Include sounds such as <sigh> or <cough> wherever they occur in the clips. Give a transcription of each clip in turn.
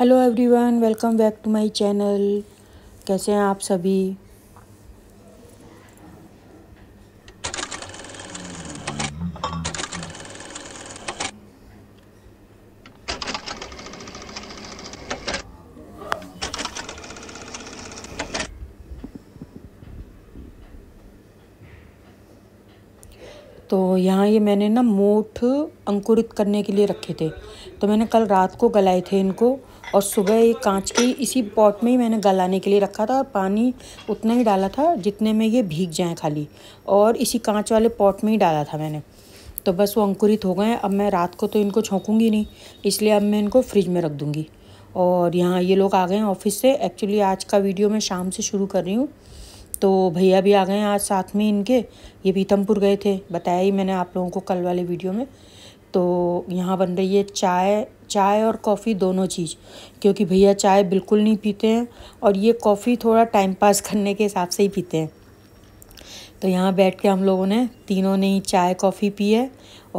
hello everyone welcome back to my channel कैसे हैं आप सभी तो यहाँ ये मैंने ना मोठ अंकुरित करने के लिए रखे थे तो मैंने कल रात को गलाए थे इनको और सुबह ये कांच के इसी पॉट में ही मैंने गलाने के लिए रखा था और पानी उतना ही डाला था जितने में ये भीग जाए खाली और इसी कांच वाले पॉट में ही डाला था मैंने तो बस वो अंकुरित हो गए अब मैं रात को तो इनको छोंकूंगी नहीं इसलिए अब मैं इनको फ्रिज में रख दूँगी और यहाँ ये लोग आ गए हैं ऑफिस से एक्चुअली आज का वीडियो मैं शाम से शुरू कर रही हूँ तो भैया भी आ गए हैं आज साथ में इनके ये पीतमपुर गए थे बताया ही मैंने आप लोगों को कल वाले वीडियो में तो यहाँ बन रही है चाय चाय और कॉफ़ी दोनों चीज़ क्योंकि भैया चाय बिल्कुल नहीं पीते हैं और ये कॉफ़ी थोड़ा टाइम पास <laughs> करने के हिसाब से ही पीते हैं तो यहाँ बैठ के हम लोगों ने तीनों ने ही चाय कॉफ़ी पी है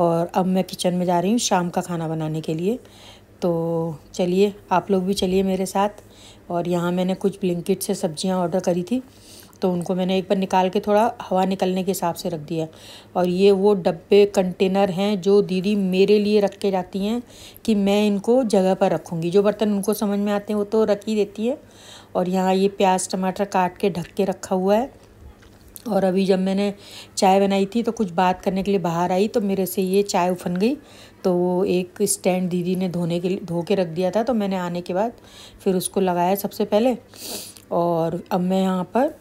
और अब मैं किचन में जा रही हूँ शाम का खाना बनाने के लिए तो चलिए आप लोग भी चलिए मेरे साथ और यहाँ मैंने कुछ ब्लिंकिट से सब्जियाँ ऑर्डर करी थी तो उनको मैंने एक बार निकाल के थोड़ा हवा निकलने के हिसाब से रख दिया और ये वो डब्बे कंटेनर हैं जो दीदी मेरे लिए रख के जाती हैं कि मैं इनको जगह पर रखूँगी जो बर्तन उनको समझ में आते हैं वो तो रख ही देती है और यहाँ ये प्याज टमाटर काट के ढक के रखा हुआ है और अभी जब मैंने चाय बनाई थी तो कुछ बात करने के लिए बाहर आई तो मेरे से ये चाय उफन गई तो वो एक स्टैंड दीदी ने धोने के लिए धो के रख दिया था तो मैंने आने के बाद फिर उसको लगाया सबसे पहले और अब मैं यहाँ पर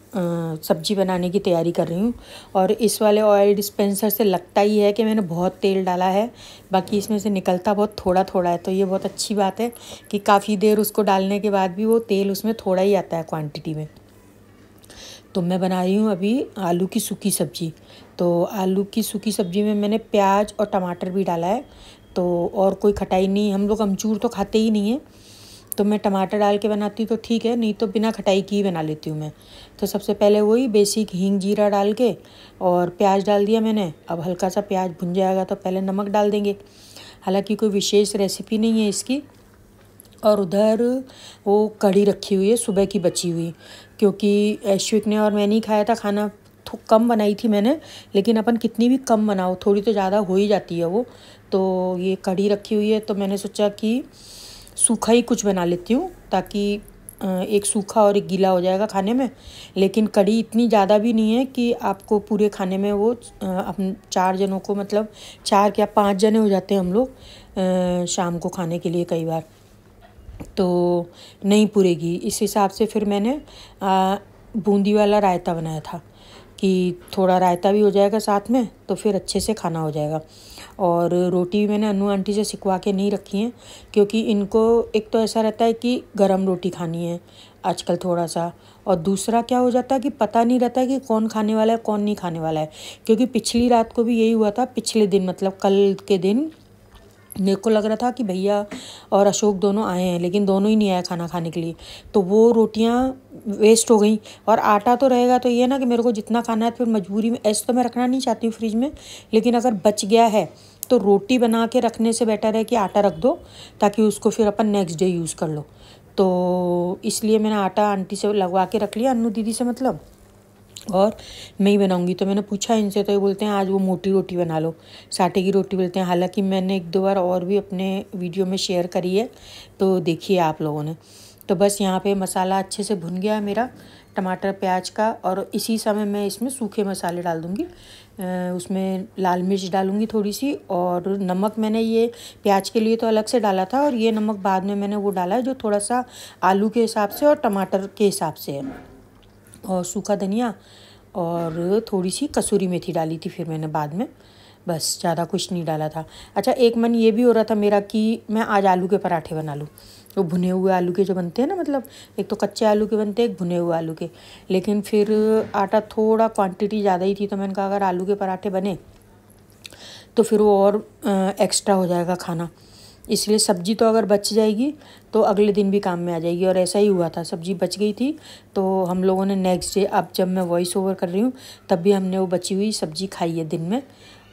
सब्ज़ी बनाने की तैयारी कर रही हूँ और इस वाले ऑयल डिस्पेंसर से लगता ही है कि मैंने बहुत तेल डाला है बाकी इसमें से निकलता बहुत थोड़ा थोड़ा है तो ये बहुत अच्छी बात है कि काफ़ी देर उसको डालने के बाद भी वो तेल उसमें थोड़ा ही आता है क्वान्टिटी में तो मैं बना रही हूँ अभी आलू की सूखी सब्ज़ी तो आलू की सूखी सब्ज़ी में मैंने प्याज और टमाटर भी डाला है तो और कोई खटाई नहीं हम लोग अमचूर तो खाते ही नहीं हैं तो मैं टमाटर डाल के बनाती तो ठीक है नहीं तो बिना खटाई की ही बना लेती हूँ मैं तो सबसे पहले वही बेसिक हींग जीरा डाल के और प्याज डाल दिया मैंने अब हल्का सा प्याज भुन जाएगा तो पहले नमक डाल देंगे हालांकि कोई विशेष रेसिपी नहीं है इसकी और उधर वो कढ़ी रखी हुई है सुबह की बची हुई क्योंकि ऐश्विक ने और मैंने ही खाया था खाना कम बनाई थी मैंने लेकिन अपन कितनी भी कम बनाओ थोड़ी तो ज़्यादा हो ही जाती है वो तो ये कढ़ी रखी हुई है तो मैंने सोचा कि सूखा ही कुछ बना लेती हूँ ताकि एक सूखा और एक गीला हो जाएगा खाने में लेकिन कड़ी इतनी ज़्यादा भी नहीं है कि आपको पूरे खाने में वो अपन चार जनों को मतलब चार या पाँच जने हो जाते हैं हम लोग शाम को खाने के लिए कई बार तो नहीं पूरेगी इस हिसाब से फिर मैंने बूंदी वाला रायता बनाया था कि थोड़ा रायता भी हो जाएगा साथ में तो फिर अच्छे से खाना हो जाएगा और रोटी मैंने अनु आंटी से सिखवा के नहीं रखी हैं क्योंकि इनको एक तो ऐसा रहता है कि गरम रोटी खानी है आजकल थोड़ा सा और दूसरा क्या हो जाता है कि पता नहीं रहता है कि कौन खाने वाला है कौन नहीं खाने वाला है क्योंकि पिछली रात को भी यही हुआ था पिछले दिन मतलब कल के दिन मेरे को लग रहा था कि भैया और अशोक दोनों आए हैं लेकिन दोनों ही नहीं आए खाना खाने के लिए तो वो रोटियाँ वेस्ट हो गई और आटा तो रहेगा तो ये ना कि मेरे को जितना खाना है तो फिर मजबूरी में ऐसे तो मैं रखना नहीं चाहती हूँ फ्रिज में लेकिन अगर बच गया है तो रोटी बना के रखने से बेटर है कि आटा रख दो ताकि उसको फिर अपन नेक्स्ट डे यूज़ कर लो तो इसलिए मैंने आटा आंटी से लगवा के रख लिया अन्नू दीदी से मतलब और मैं ही बनाऊंगी तो मैंने पूछा इनसे तो ये बोलते हैं आज वो मोटी रोटी बना लो साटे की रोटी बोलते हैं हालांकि मैंने एक दो बार और भी अपने वीडियो में शेयर करी है तो देखिए आप लोगों ने तो बस यहाँ पे मसाला अच्छे से भुन गया है मेरा टमाटर प्याज का और इसी समय मैं इसमें सूखे मसाले डाल दूँगी उसमें लाल मिर्च डालूँगी थोड़ी सी और नमक मैंने ये प्याज के लिए तो अलग से डाला था और ये नमक बाद में मैंने वो डाला है जो थोड़ा सा आलू के हिसाब से और टमाटर के हिसाब से है और सूखा धनिया और थोड़ी सी कसूरी मेथी डाली थी फिर मैंने बाद में बस ज़्यादा कुछ नहीं डाला था अच्छा एक मन ये भी हो रहा था मेरा कि मैं आज आलू के पराठे बना लूँ तो भुने हुए आलू के जो बनते हैं ना मतलब एक तो कच्चे आलू के बनते हैं एक भुने हुए आलू के लेकिन फिर आटा थोड़ा क्वांटिटी ज़्यादा ही थी तो मैंने कहा अगर आलू के पराठे बने तो फिर वो और एक्स्ट्रा हो जाएगा खाना इसलिए सब्ज़ी तो अगर बच जाएगी तो अगले दिन भी काम में आ जाएगी और ऐसा ही हुआ था सब्ज़ी बच गई थी तो हम लोगों ने नेक्स्ट डे अब जब मैं वॉइस ओवर कर रही हूँ तब भी हमने वो बची हुई सब्ज़ी खाई है दिन में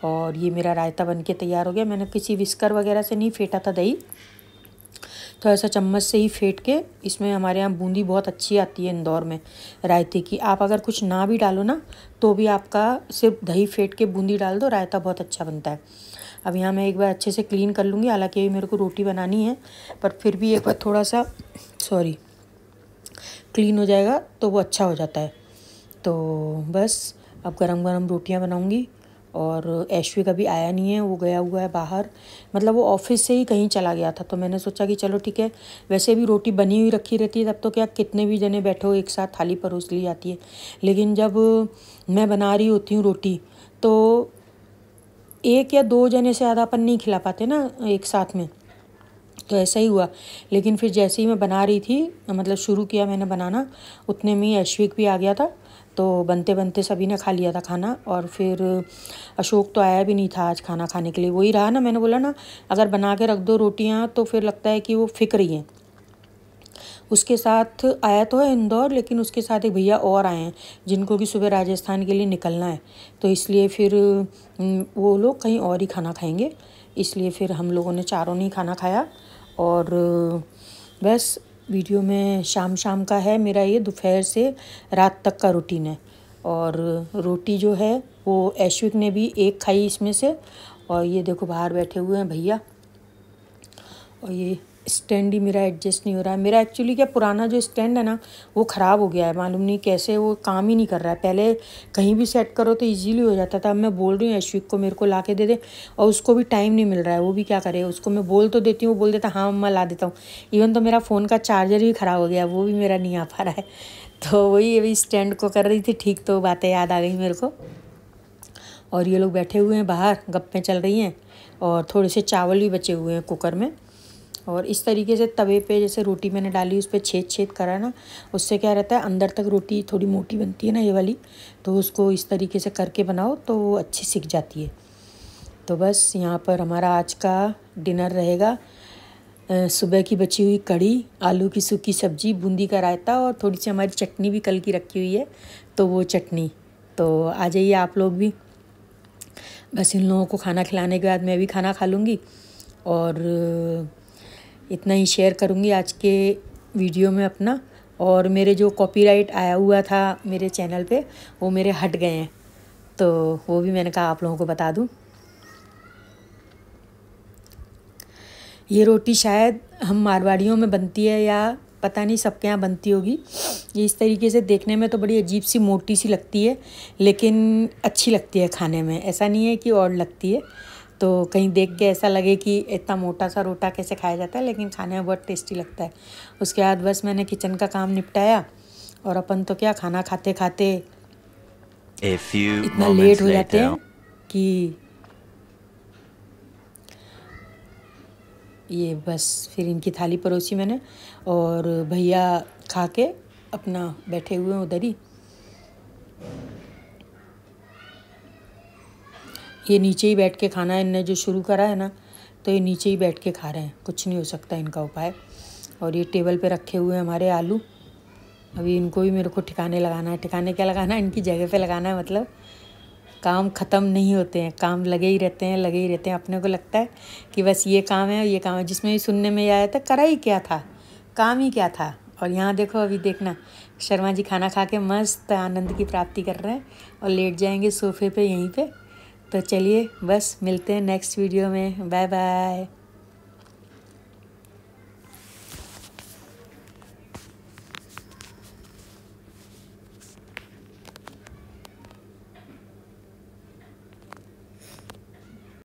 और ये मेरा रायता बन के तैयार हो गया मैंने किसी विस्कर वगैरह से नहीं फेंटा था दही तो ऐसा चम्मच से ही फेंट के इसमें हमारे यहाँ बूंदी बहुत अच्छी आती है इंदौर में रायते की आप अगर कुछ ना भी डालो ना तो भी आपका सिर्फ दही फेंट के बूंदी डाल दो रायता बहुत अच्छा बनता है अब यहाँ मैं एक बार अच्छे से क्लीन कर लूँगी हालाँकि अभी मेरे को रोटी बनानी है पर फिर भी एक बार थोड़ा सा सॉरी क्लीन हो जाएगा तो वो अच्छा हो जाता है तो बस अब गरम गरम रोटियाँ बनाऊँगी और ऐशवी का भी आया नहीं है वो गया हुआ है बाहर मतलब वो ऑफिस से ही कहीं चला गया था तो मैंने सोचा कि चलो ठीक है वैसे भी रोटी बनी हुई रखी रहती है तब तो क्या कितने भी जने बैठो एक साथ थाली परोस ली जाती है लेकिन जब मैं बना रही होती हूँ रोटी तो एक या दो जने से ज़्यादा अपन नहीं खिला पाते ना एक साथ में तो ऐसा ही हुआ लेकिन फिर जैसे ही मैं बना रही थी मतलब शुरू किया मैंने बनाना उतने में ही अश्विक भी आ गया था तो बनते बनते सभी ने खा लिया था खाना और फिर अशोक तो आया भी नहीं था आज खाना खाने के लिए वही रहा ना मैंने बोला ना अगर बना के रख दो रोटियाँ तो फिर लगता है कि वो फिक रही हैं उसके साथ आया तो है इंदौर लेकिन उसके साथ एक भैया और आए हैं जिनको कि सुबह राजस्थान के लिए निकलना है तो इसलिए फिर वो लोग कहीं और ही खाना खाएंगे इसलिए फिर हम लोगों ने चारों ने खाना खाया और बस वीडियो में शाम शाम का है मेरा ये दोपहर से रात तक का रूटीन है और रोटी जो है वो ऐश्विक ने भी एक खाई इसमें से और ये देखो बाहर बैठे हुए हैं भैया और ये स्टैंड ही मेरा एडजस्ट नहीं हो रहा है मेरा एक्चुअली क्या पुराना जो स्टैंड है ना वो ख़राब हो गया है मालूम नहीं कैसे वो काम ही नहीं कर रहा है पहले कहीं भी सेट करो तो ईजीली हो जाता था अब मैं बोल रही हूँ अश्विक को मेरे को ला के दे दे और उसको भी टाइम नहीं मिल रहा है वो भी क्या करे उसको मैं बोल तो देती हूँ बोल देता हाँ मम्मा ला देता हूँ इवन तो मेरा फ़ोन का चार्जर भी ख़राब हो गया वो भी मेरा नहीं आ पा रहा है <laughs> तो वही अभी स्टैंड को कर रही थी ठीक तो बातें याद आ गई मेरे को और ये लोग बैठे हुए हैं बाहर गप्पें चल रही हैं और थोड़े से चावल भी बचे हुए हैं कुकर में और इस तरीके से तवे पे जैसे रोटी मैंने डाली उस पर छेद छेद करा ना उससे क्या रहता है अंदर तक रोटी थोड़ी मोटी बनती है ना ये वाली तो उसको इस तरीके से करके बनाओ तो वो अच्छी सीख जाती है तो बस यहाँ पर हमारा आज का डिनर रहेगा सुबह की बची हुई कड़ी आलू की सूखी सब्जी बूंदी का रायता और थोड़ी सी हमारी चटनी भी कल की रखी हुई है तो वो चटनी तो आ जाइए आप लोग भी बस इन लोगों को खाना खिलाने के बाद मैं भी खाना खा लूँगी और इतना ही शेयर करूँगी आज के वीडियो में अपना और मेरे जो कॉपीराइट आया हुआ था मेरे चैनल पे वो मेरे हट गए हैं तो वो भी मैंने कहा आप लोगों को बता दूँ ये रोटी शायद हम मारवाड़ियों में बनती है या पता नहीं सबके यहाँ बनती होगी ये इस तरीके से देखने में तो बड़ी अजीब सी मोटी सी लगती है लेकिन अच्छी लगती है खाने में ऐसा नहीं है कि और लगती है तो कहीं देख के ऐसा लगे कि इतना मोटा सा रोटा कैसे खाया जाता है लेकिन खाने में बहुत टेस्टी लगता है उसके बाद बस मैंने किचन का काम निपटाया और अपन तो क्या खाना खाते खाते इतना लेट हो जाते हैं कि ये बस फिर इनकी थाली परोसी मैंने और भैया खा के अपना बैठे हुए हैं उधर ही ये नीचे ही बैठ के खाना है इनने जो शुरू करा है ना तो ये नीचे ही बैठ के खा रहे हैं कुछ नहीं हो सकता इनका उपाय और ये टेबल पे रखे हुए हमारे आलू अभी इनको भी मेरे को ठिकाने लगाना है ठिकाने क्या लगाना है इनकी जगह पे लगाना है मतलब काम ख़त्म नहीं होते हैं काम लगे ही रहते हैं लगे ही रहते हैं अपने को लगता है कि बस ये काम है और ये काम है जिसमें भी सुनने में आया था करा ही क्या था काम ही क्या था और यहाँ देखो अभी देखना शर्मा जी खाना खा के मस्त आनंद की प्राप्ति कर रहे हैं और लेट जाएंगे सोफे पे यहीं पे तो चलिए बस मिलते हैं नेक्स्ट वीडियो में बाय बाय